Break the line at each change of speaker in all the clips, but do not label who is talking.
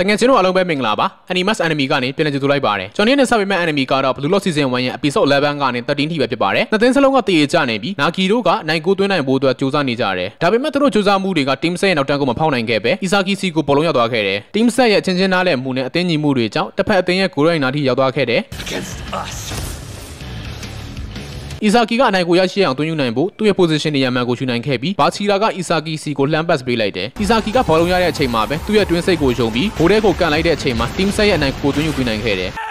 တကယ်ချင်းတို့အားလုံးပဲမင်္ဂလာပါ Animus Enemy ကနေပြန်လည်ကြိုဆိုလိုက်ပါတယ်ကျွန်တော်နဲ့ဆက်ပေးမဲ့ Enemy ကတော့ Blue Lock Season 1ရဲ့ Episode 11ကနေ13ထိပဲဖြစ်ပါတယ်နှစ်သင်းစလုံးကတည်ရကြနေပြီးနာဂီတို့ကနိုင်ကိုသွင်းနိုင်ဖို့အတွက်ကြိုးစားနေကြတယ်ဒါပေမဲ့သူတို့ကြိုးစားမှုတွေက Team Set ရဲ့နောက်တန်းကိုမဖောက်နိုင်ခဲ့ပဲ Isaki C ကိုပေါ်လုံးရောက်သွားခဲ့တယ် Team Set ရဲ့ချင်းချင်းနားလည်မှုနဲ့အသင်းညီမှုတွေကြောင့်တစ်ဖက်အသင်းရဲ့ကိုရိုင်းနာထိရောက်သွားခဲ့တယ် Against us ။အီဆာကီကအနိုင်ကိုရရှိအောင်သွင်းယူနိုင်ဖို့သူ့ရဲ့ position နေရာမှန်ကိုယူနိုင်ခဲ့ပြီးဘာချီရာကအီဆာကီစီကိုလှမ်း pass ပေးလိုက်တယ်။အီဆာကီကဘောလုံးရတဲ့အချိန်မှာပဲသူ့ရဲ့ twin စိတ်ကိုယုံပြီးဘိုးတဲကိုကန်လိုက်တဲ့အချိန်မှာ team set ရဲ့အနိုင်ကိုသွင်းယူပေးနိုင်ခဲ့တယ်။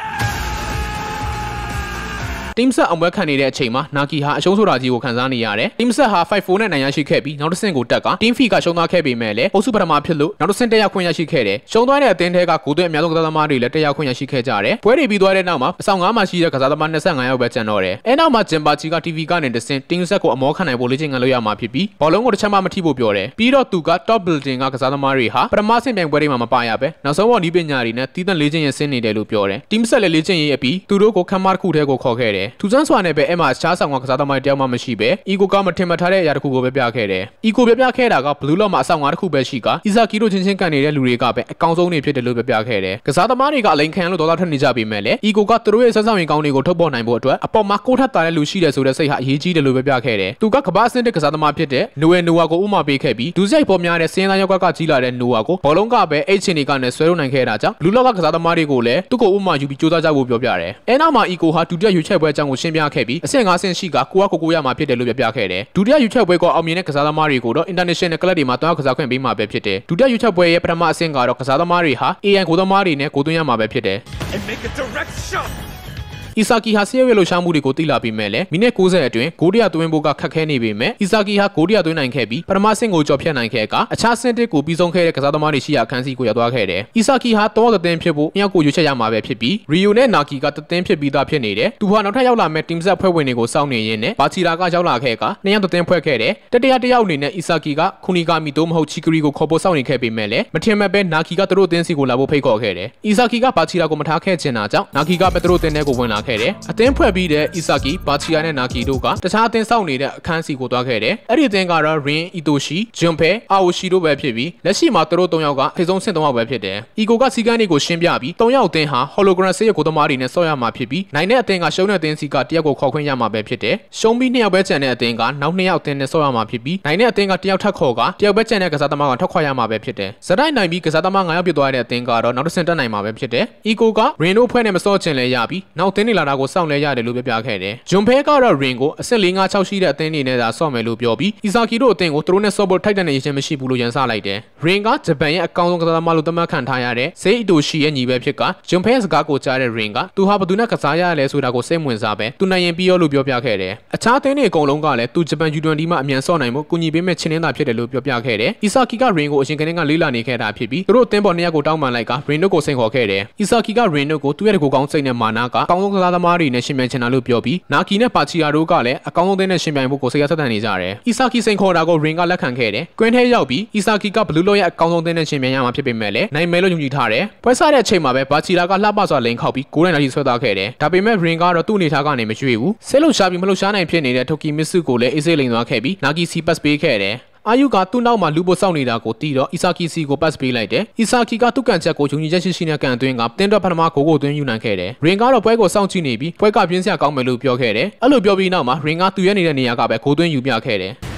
Team Set အောင်ပွဲခံနေတဲ့အချိန်မှာ Naki ဟာအရှုံးဆိုတာကြီးကိုခံစားနေရတယ်။ Team Set ဟာ5-4နဲ့နိုင်ရရှိခဲ့ပြီးနောက်တစ်ဆင့်ကိုတက်က Team Fee ကရှုံးသွားခဲ့ပေမဲ့လည်းပုံစုပထမဖြစ်လို့နောက်တစ်ဆင့်တက်ရောက်ခွင့်ရရှိခဲ့တယ်။ရှုံးသွားတဲ့အသင်းထဲကဂိုးသွင်းအများဆုံးကစားသမားတွေလည်းတက်ရောက်ခွင့်ရရှိခဲ့ကြတယ်။ပွဲတွေပြီးသွားတဲ့နောက်မှာအဆောင်ငါးမှာရှိတဲ့ကစားသမား25ယောက်ပဲကျန်တော့တယ်။အဲနောက်မှာဂျင်ပါချီက TV ကနေတစ်ဆင့် Team Set ကိုအမောခံနိုင်ဖို့လေ့ကျင့်ခံလုပ်ရမှာဖြစ်ပြီးဘောလုံးကိုတစ်ချက်မှမထိဖို့ပြောတယ်။ပြီးတော့သူက Top Building ကကစားသမားတွေဟာပထမဆင့်ပြိုင်ပွဲတွေမှာမပါရပဲနောက်ဆုံးတော့ဤပညာတွေနဲ့တီးသန့်လေ့ကျင့်ရဆင်းနေတယ်လို့ပြောတယ်။ Team Set လည်းလေ့ကျင့်ရေးအပြီးသူတို့ကိုခမ်းမတစ်ခုထဲကိုခေါ်ခဲ့တယ်တယ်။ထူဆန်းစွာနဲ့ပဲအဲ့မှာရှားဆောင်ကကစားသမားတယောက်မှမရှိပဲအီကိုကမထင်မှတ်ထားတဲ့အရာတစ်ခုကိုပဲပြခဲ့တယ်။အီကိုပြပြခဲ့တာကဘလူးလော့မှာအဆောင်ငါးတစ်ခုပဲရှိကအီဇာကီတို့ချင်းချင်းကန်နေတဲ့လူတွေကပဲအကောင်ဆုံးနေဖြစ်တယ်လို့ပြပြခဲ့တယ်။ကစားသမားတွေကအလိန်ခံလို့ဒေါသထွက်နေကြပေမဲ့လည်းအီကိုကသူတို့ရဲ့စမ်းဆောင်ရင်ကောင်းတွေကိုထုတ်ပေါ်နိုင်ဖို့အတွက်အပေါ်မှာကိုထပ်တာတဲ့လူရှိတယ်ဆိုတဲ့စိတ်ဟာအရေးကြီးတယ်လို့ပြပြခဲ့တယ်။သူကကမ္ဘာအဆင့်တစ်ကစားသမားဖြစ်တဲ့နိုဝယ်နိုဝါကိုဥပမာပေးခဲ့ပြီးဒူးဆိုင်ပေါ်များတဲ့စင်းသားရောက်ကကကြီးလာတဲ့နိုဝါကိုဘောလုံးကပဲအိတ်ချင်တွေကနဲ့ဆွဲလို့နိုင်ခဲ့တာကြောင့်ဘလူးလော့ကကစားသမားတွေကိုလည်းသူ့ကိုဥပမာယူပြီးစူးစမ်းကြဖို့ပြောပြတယ်။အဲနောက်မှာအီကိုဟာဒုတိယရွေးချယ်ပွဲအကြောင်းကိုရှင်းပြခဲ့ပြီးအဆင့်၅အဆင့်ရှိကကိုကကိုကိုရမှာဖြစ်တယ်လို့ပြပြခဲ့တယ်ဒုတိယယူချက်ပွဲကအောင်မြင်တဲ့ကစားသမားတွေကိုတော့ international club တွေမှာတောင်းကစားခွင့်ပေးမှာပဲဖြစ်တယ်ဒုတိယယူချက်ပွဲရဲ့ပထမအဆင့်ကတော့ကစားသမားတွေဟာ AI ကိုသမားတွေနဲ့ကိုသွင်းရမှာပဲဖြစ်တယ်။အီဆာကီဟာဆီယရဲ့လှုပ်ရှားမှုတွေကိုသိလာပြီးမဲ့လည်းမိနစ်90အတွင်းဂိုးတရသွင်းဖို့ကခက်ခဲနေပေမဲ့အီဆာကီဟာဂိုးတရသွင်းနိုင်ခဲ့ပြီးပထမဆင့်ကိုကျော်ဖြတ်နိုင်ခဲ့ကအခြားဆင့်တစ်ကိုပြီးဆုံးခဲ့တဲ့ကစားသမားတွေရှိရာခန်းစီကိုရောက်သွားခဲ့တယ်။အီဆာကီဟာတော့သတင်းဖြစ်ဖို့မြောက်ကိုရွေးချယ်ရမှာပဲဖြစ်ပြီးရီယိုနဲ့နာကီကသတင်းဖြစ်ပြီးသားဖြစ်နေတယ်။သူဟာနောက်ထပ်ရောက်လာမဲ့ team set ဖွဲ့ဝင်တွေကိုစောင့်နေရင်းနဲ့ဘာချီလာကရောက်လာခဲ့ကနှစ်ယောက်သတင်းဖွဲ့ခဲ့တယ်။တတိယတယောက်အနေနဲ့အီဆာကီကခူနီဂါမီတို့မဟုတ်ချီကရီကိုခေါ်ပေါ်စောင့်နေခဲ့ပေမဲ့လည်းမထင်မှတ်ပဲနာကီကသူတို့အသင်းစီကိုလာဖို့ဖိတ်ခေါ်ခဲ့တယ်။အီဆာကီကဘာချီလာကိုမထားခဲ့ချင်တာကြောင့်နာကီကပက်ထရိုတင်တဲ့ကိုဝင်လာခဲ့တယ်။အသင်းဖွဲ့ပြီးတဲ့အီဆာကီဘာချီယာနဲ့နာကီတို့ကတခြားအသင်းဆောက်နေတဲ့အခန်းစီကိုသွားခဲ့တယ်။အဲ့ဒီအသင်းကတော့ Rin Itoshi, Junpei, Aoshi တို့ပဲဖြစ်ပြီးလက်ရှိမှာသူတို့၃ယောက်ကထိဆုံးဆင့်၃ယောက်ပဲဖြစ်တယ်။ Ego ကစီကန်းတွေကိုရှင်းပြပြီး၃ယောက်အသင်းဟာ Hologram ဆေးရကိုသမားတွေနဲ့ဆောက်ရမှာဖြစ်ပြီးနိုင်တဲ့အသင်းကရှုံးတဲ့အသင်းစီကတယောက်ကိုခေါ်ခွင့်ရမှာပဲဖြစ်တယ်။ရှုံးပြီး၂ယောက်ပဲကျန်တဲ့အသင်းကနောက်၂ယောက်အသင်းနဲ့ဆောက်ရမှာဖြစ်ပြီးနိုင်တဲ့အသင်းကတယောက်ထပ်ခေါ်ကတယောက်ပဲကျန်တဲ့ကစားသမားကထွက်ခွာရမှာပဲဖြစ်တယ်။ဇဒိုင်းနိုင်ပြီးကစားသမား၅ယောက်ပြစ်သွားတဲ့အသင်းကတော့နောက်တစ်ဆင့်တက်နိုင်မှာပဲဖြစ်တယ်။ Ego က Rin တို့ဖွဲ့နဲ့မဆော့ချင်လဲရပြီးနောက်အသင်းနေလာတာကိုစောင့်လဲရတယ်လို့ပြောပြခဲ့တယ်ဂျွန်ဖဲကတော့ရင်ကိုအဆင့်၄၅6ရှိတဲ့အသင်းအနေနဲ့သာဆော့မယ်လို့ပြောပြီးအီဇာကီတို့အသင်းကိုသူတို့နဲ့ဆော့ဖို့ထိုက်တန်နေခြင်းမရှိဘူးလို့ယန်ဆလိုက်တယ်ရင်ကဂျပန်ရဲ့အကောင်းဆုံးကစားသမားလို့သတ်မှတ်ခံထားရတဲ့ဇေအီတိုရှိရဲ့ညီပဲဖြစ်ကဂျွန်ဖဲစကားကိုကြားတဲ့ရင်ကသူဟာဘသူနဲ့ကစားရလဲဆိုတာကိုစိတ်ဝင်စားပဲသူနိုင်ရင်ပြီးရောလို့ပြောပြခဲ့တယ်အခြားအသင်းတွေအကုန်လုံးကလည်းသူဂျပန် U20 မှာအမြန်ဆော့နိုင်ဖို့ကူညီပေးမဲ့ချင်းနှင်းသာဖြစ်တယ်လို့ပြောပြခဲ့တယ်အီဇာကီကရင်ကိုအရင်ကနေကလေးလာနေခဲ့တာဖြစ်ပြီးသူတို့အသင်းပေါ်နှစ်ယောက်ကိုတောင်းပန်လိုက်ကရင်တို့ကိုစိန်ခေါ်ခဲ့တယ်အီဇာကီကရင်တို့ကိုသူ့ရဲ့တကူကောင်းစိတ်နဲ့မာနာကကောင်းဆုံးကစားသမားတွေနဲ့ရှင်ပြိုင်ချင်တာလို့ပြောပြီးနာကီနဲ့ပါချီယာတို့ကလည်းအကောင်းဆုံးသင်းနဲ့ရှင်ပြိုင်ဖို့ကိုစိတ်ရဆက်တန်နေကြတယ်။အီဆာကီစိန်ခေါ်တာကိုရင်ကလက်ခံခဲ့တယ်။ကွင်းထဲရောက်ပြီးအီဆာကီကဘလူးလောရဲ့အကောင်းဆုံးသင်းနဲ့ရှင်ပြိုင်ရမှာဖြစ်ပေမဲ့လည်းနိုင်မယ်လို့ယုံကြည်ထားတယ်။ပွဲစားတဲ့အချိန်မှာပဲပါချီယာကလှပစွာလိန်ခေါက်ပြီးကိုယ်တိုင်နိုင်ဆွဲသွားခဲ့တယ်။ဒါပေမဲ့ရင်ကတော့သူ့အနေထားကနေမရွေ့ဘူး။ဆဲလို့ရှာပြီးမလှရှားနိုင်ဖြစ်နေတဲ့ထိုကီမစ်စုကိုလည်းအေးစေးလိန်သွားခဲ့ပြီးနာကီစီပတ်ပေးခဲ့တယ်။အာယုကသူ့နောက်မှာလူပိုစောင့်နေတာကိုတီးတော့အီဆာကီစီကိုပတ်စ်ပေးလိုက်တယ်။အီဆာကီကသူ့ကန်ချက်ကိုဂျုံကြီးချက်ရှိရှိနဲ့ကန်သွင်းကတင်းတော့ပထမကိုကိုသွင်းယူနိုင်ခဲ့တယ်။ရင်ကတော့ပွဲကိုစောင့်ကြည့်နေပြီးပွဲကပြင်းစရာကောင်းမယ်လို့ပြောခဲ့တယ်။အဲ့လိုပြောပြီးနောက်မှာရင်ကသူ့ရဲ့နေတဲ့နေရာကပဲကိုသွင်းယူပြခဲ့တယ်။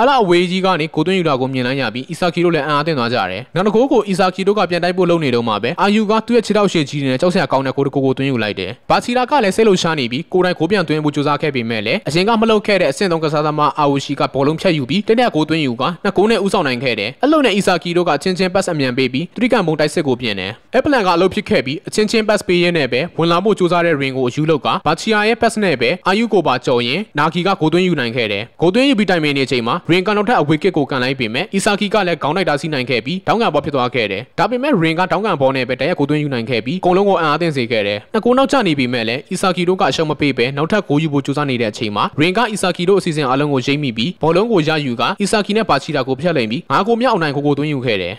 အဲ့လောက်အဝေးကြီးကနေကိုသွင်းယူတာကိုမြင်လိုက်ရပြီးအီဆာကီတို့လည်းအံ့အားသင့်သွားကြတယ်နောက်တစ်ခုကိုအီဆာကီတို့ကပြန်တိုက်ဖို့လုပ်နေတော့မှပဲအာယူကသူ့ရဲ့ခြေထောက်ရှည်ကြီးနဲ့ကြောက်စရာကောင်းတဲ့ကိုတကိုကိုသွင်းယူလိုက်တယ်ဘာချီလာကလည်းစိတ်လှုပ်ရှားနေပြီးကိုတိုင်းကိုပြန်သွင်းဖို့ကြိုးစားခဲ့ပေမဲ့လည်းအရင်ကမလုပ်ခဲ့တဲ့အဆင့်သုံးကစားသမားအာဝူရှိကဘောလုံးဖြတ်ယူပြီးတင်းတဲ့ကိုသွင်းယူကနှစ်ကိုနဲ့ဥဆောင်နိုင်ခဲ့တယ်အဲ့လိုနဲ့အီဆာကီတို့ကချင်းချင်း pass အမြန်ပေးပြီးသူရိကန်ဘုံတိုက်စစ်ကိုပြင်တယ်အဲပလန်ကအလုပ်ဖြစ်ခဲ့ပြီးအချင်းချင်း pass ပေးရင်းနဲ့ပဲဝင်လာဖို့ကြိုးစားတဲ့ ring ကိုယူလောက်ကဘာချီယာရဲ့ pass နဲ့ပဲအာယူကိုပါကြော်ရင်နာဂီကကိုသွင်းယူနိုင်ခဲ့တယ်ကိုသွင်းယူပြီးတိုင်ပင်နေချိန်မှာရင်ကနောက်ထပ်အဝေးကစ်ကိုကန်လိုက်ပေမဲ့အီဆာကီကလည်းခေါင်းလိုက်တာစီးနိုင်ခဲ့ပြီးတောင်းကန်ဘောဖြစ်သွားခဲ့တယ်။ဒါပေမဲ့ရင်ကတောင်းကန်ဘောနဲ့ပဲတရက်ကိုသွင်းယူနိုင်ခဲ့ပြီးအကုန်လုံးကိုအံအားသင့်စေခဲ့တယ်။အကူနောက်ကျနေပြီမဲ့လည်းအီဆာကီတို့ကအရှုံးမပေးပဲနောက်ထပ်ဂိုးယူဖို့ကြိုးစားနေတဲ့အချိန်မှာရင်ကအီဆာကီတို့အစီအစဉ်အလုံးကိုရိမ့်မိပြီးဘောလုံးကိုရယူကအီဆာကီနဲ့ပါချီတာကိုဖျက်လိမ်ပြီးငါးကိုမြောက်အောင်နိုင်ကိုကိုသွင်းယူခဲ့တယ်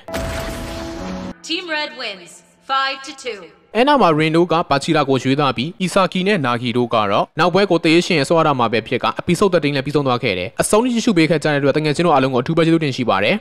။ Team Red wins 5 to 2အဲနောက်မှာရင်တို့ကပါချီလာကိုရွေးသားပြီးအီဆာကီနဲ့နာဂီတို့ကတော့နောက်ပွဲကိုတရေရှင်ဆွာရမှာပဲဖြစ်ကအပီဆိုဒ်13လည်းပြီးဆုံးသွားခဲ့တယ်အဆုံးထိရှိပေးခဲ့ကြတဲ့အတွက်တငယ်ချင်းတို့အားလုံးကိုအထူးပဲကျေးဇူးတင်ရှိပါတယ်